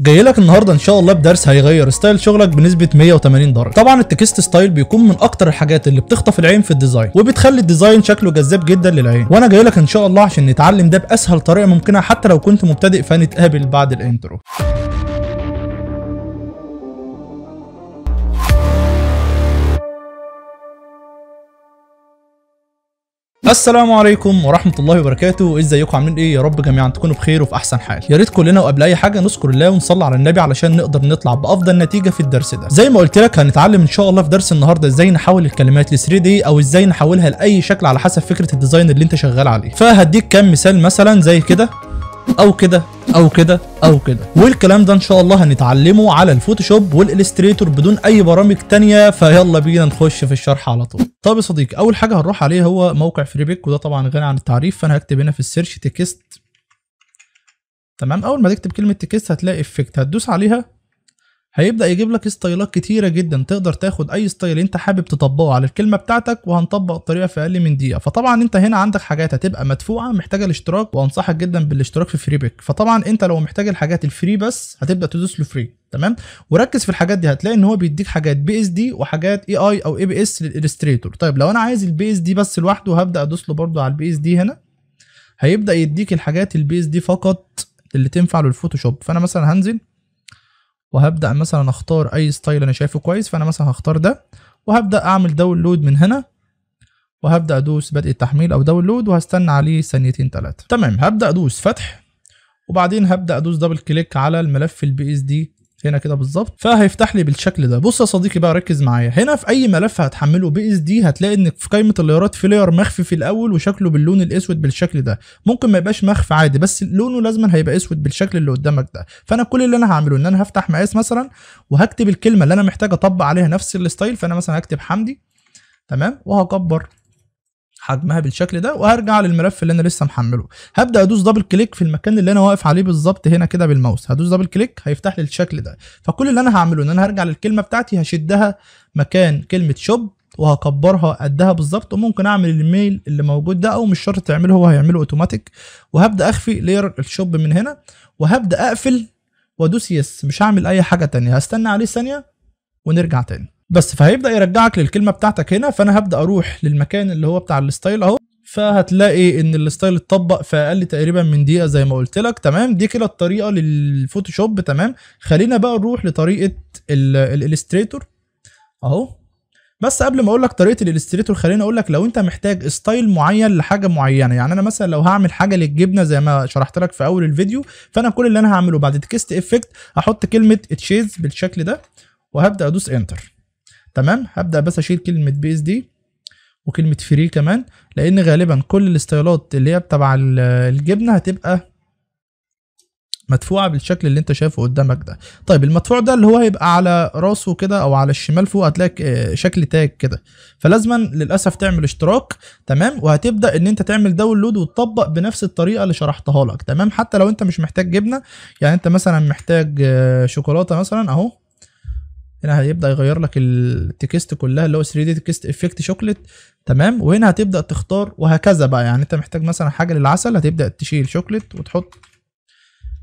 جاي لك النهارده ان شاء الله بدرس هيغير ستايل شغلك بنسبه 180 درجه طبعا التكست ستايل بيكون من اكتر الحاجات اللي بتخطف العين في الديزاين وبتخلي الديزاين شكله جذاب جدا للعين وانا جاي لك ان شاء الله عشان نتعلم ده باسهل طريقه ممكنه حتى لو كنت مبتدئ فنتقابل بعد الانترو السلام عليكم ورحمه الله وبركاته ازيكم عاملين ايه يا رب جميعا تكونوا بخير وفي احسن حال يا ريت كلنا وقبل اي حاجه نذكر الله ونصلي على النبي علشان نقدر نطلع بافضل نتيجه في الدرس ده زي ما قلت لك هنتعلم ان شاء الله في درس النهارده ازاي نحول الكلمات ل 3 دي او ازاي نحولها لاي شكل على حسب فكره الديزاين اللي انت شغال عليه فهديك كام مثال مثلا زي كده او كده او كده او كده والكلام ده ان شاء الله هنتعلمه على الفوتوشوب والالستريتور بدون اي برامج تانية فيلا بينا نخش في الشرح على طول طب يا صديقي اول حاجه هنروح عليه هو موقع فريبيك وده طبعا غني عن التعريف فانا هكتب هنا في السيرش تكست تمام اول ما تكتب كلمه تكست هتلاقي افكت هتدوس عليها هيبدا يجيب لك ستايلات كتيره جدا تقدر تاخد اي ستايل انت حابب تطبقه على الكلمه بتاعتك وهنطبق الطريقه في اقل من دقيقه فطبعا انت هنا عندك حاجات هتبقى مدفوعه محتاجه الاشتراك وانصحك جدا بالاشتراك في فريبك فطبعا انت لو محتاج الحاجات الفري بس هتبدا تدوس له فري تمام وركز في الحاجات دي هتلاقي ان هو بيديك حاجات بي اس دي وحاجات اي اي او اي بي اس للالستريتور طيب لو انا عايز البي اس دي بس لوحده هبدا ادوس له برده على البي اس دي هنا هيبدا يديك الحاجات البي اس دي فقط اللي تنفع للفوتوشوب فانا مثلا هنزل وهبدا مثلا اختار اي ستايل انا شايفه كويس فانا مثلا هختار ده وهبدا اعمل داونلود من هنا وهبدا ادوس بدء التحميل او داونلود وهستنى عليه ثانيتين ثلاثه تمام هبدا ادوس فتح وبعدين هبدا ادوس دبل كليك على الملف البي اس دي هنا كده بالظبط فهيفتح لي بالشكل ده بص يا صديقي بقى ركز معايا هنا في اي ملف هتحمله بي اس دي هتلاقي ان في قائمه الليرات في لير مخفي في الاول وشكله باللون الاسود بالشكل ده ممكن ما يبقاش مخفي عادي بس لونه لازما هيبقى اسود بالشكل اللي قدامك ده فانا كل اللي انا هعمله ان انا هفتح مقاس مثلا وهكتب الكلمه اللي انا محتاج اطبق عليها نفس الستايل فانا مثلا هكتب حمدي تمام وهكبر حجمها بالشكل ده وهرجع للملف اللي انا لسه محمله هبدا ادوس دبل كليك في المكان اللي انا واقف عليه بالظبط هنا كده بالماوس هدوس دبل كليك هيفتح لي الشكل ده فكل اللي انا هعمله ان انا هرجع للكلمه بتاعتي هشدها مكان كلمه شوب وهكبرها قدها بالظبط وممكن اعمل الميل اللي موجود ده او مش شرط تعمله هو هيعمله اوتوماتيك وهبدا اخفي لير الشوب من هنا وهبدا اقفل وادوس يس مش هعمل اي حاجه تانية هستنى عليه ثانيه ونرجع تاني بس فهيبدا يرجعك للكلمه بتاعتك هنا فانا هبدا اروح للمكان اللي هو بتاع الستايل اهو فهتلاقي ان الستايل اتطبق في اقل تقريبا من دقيقه زي ما قلت لك تمام دي كده الطريقه للفوتوشوب تمام خلينا بقى نروح لطريقه الالستريتور اهو بس قبل ما اقول لك طريقه الالستريتور خليني اقول لك لو انت محتاج ستايل معين لحاجه معينه يعني انا مثلا لو هعمل حاجه للجبنه زي ما شرحت لك في اول الفيديو فانا كل اللي انا هعمله بعد تكست افكت هحط كلمه اتشيز بالشكل ده وهبدا ادوس انتر تمام هبدا بس اشيل كلمه بيز دي وكلمه فري كمان لان غالبا كل الاستايلات اللي هي تبع الجبنه هتبقى مدفوعه بالشكل اللي انت شايفه قدامك ده طيب المدفوع ده اللي هو هيبقى على راسه كده او على الشمال فوق هتلاقي شكل تاج كده فلازما للاسف تعمل اشتراك تمام وهتبدا ان انت تعمل داونلود وتطبق بنفس الطريقه اللي شرحتها لك تمام حتى لو انت مش محتاج جبنه يعني انت مثلا محتاج آه، شوكولاته مثلا اهو هنا هيبدا يغير لك التكست كلها اللي هو 3 دي تكست افكت شوكليت تمام وهنا هتبدا تختار وهكذا بقى يعني انت محتاج مثلا حاجه للعسل هتبدا تشيل شوكليت وتحط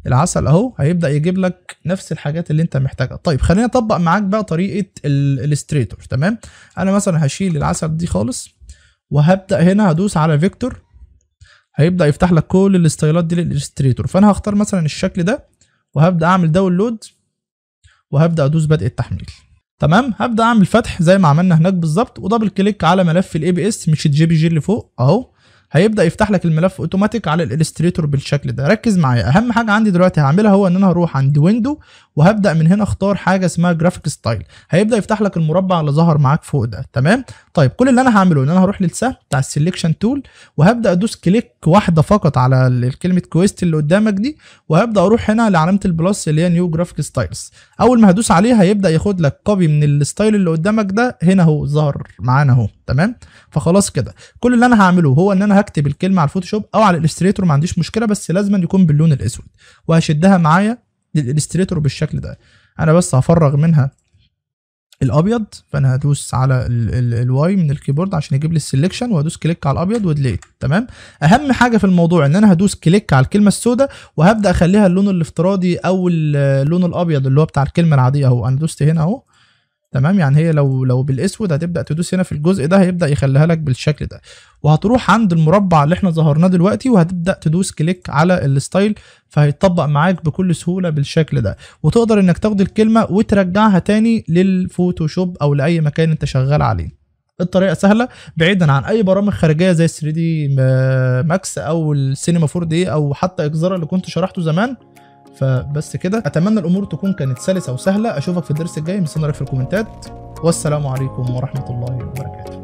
العسل اهو هيبدا يجيب لك نفس الحاجات اللي انت محتاجها طيب خلينا اطبق معاك بقى طريقه الاستريتور تمام انا مثلا هشيل العسل دي خالص وهبدا هنا هدوس على فيكتور هيبدا يفتح لك كل الاستايلات دي للاستريتور فانا هختار مثلا الشكل ده وهبدا اعمل داونلود وهبدا ادوس بدء التحميل تمام هبدا اعمل فتح زي ما عملنا هناك بالظبط ودبل كليك على ملف الاي بي اس مش الجي بي جي اللي فوق اهو هيبدا يفتح لك الملف اوتوماتيك على الالستريتور بالشكل ده ركز معايا اهم حاجه عندي دلوقتي هعملها هو ان انا هروح عند ويندو وهبدا من هنا اختار حاجه اسمها جرافيك ستايل هيبدا يفتح لك المربع اللي ظهر معاك فوق ده تمام طيب كل اللي انا هعمله ان انا هروح للسهم بتاع السليكشن تول وهبدا ادوس كليك واحده فقط على كلمه كويست اللي قدامك دي وهبدا اروح هنا لعلامه البلس اللي هي نيو جرافيك ستايلز اول ما هدوس عليه هيبدا ياخد لك كوبي من الستايل اللي قدامك ده هنا اهو ظهر معانا اهو تمام فخلاص كده كل اللي انا هعمله هو ان انا هكتب الكلمه على الفوتوشوب او على الالستريتور ما عنديش مشكله بس لازم يكون باللون الاسود وهشدها معايا للالستريتور بالشكل ده انا بس هفرغ منها الابيض فانا هدوس على الواي من الكيبورد عشان يجيب لي السلكشن وهدوس كليك على الابيض وديليت تمام اهم حاجه في الموضوع ان انا هدوس كليك على الكلمه السوداء وهبدا اخليها اللون الافتراضي او اللون الابيض اللي هو بتاع الكلمه العاديه اهو انا دوست هنا اهو تمام يعني هي لو لو بالاسود هتبدا تدوس هنا في الجزء ده هيبدا يخليها لك بالشكل ده وهتروح عند المربع اللي احنا ظهرناه دلوقتي وهتبدا تدوس كليك على الستايل فهيتطبق معاك بكل سهوله بالشكل ده وتقدر انك تاخد الكلمه وترجعها تاني للفوتوشوب او لاي مكان انت شغال عليه الطريقه سهله بعيدا عن اي برامج خارجيه زي 3 دي ماكس او السينما 4 دي او حتى اكزارا اللي كنت شرحته زمان فبس كده اتمنى الامور تكون كانت سلسه وسهله اشوفك في الدرس الجاي مستنيك في الكومنتات والسلام عليكم ورحمه الله وبركاته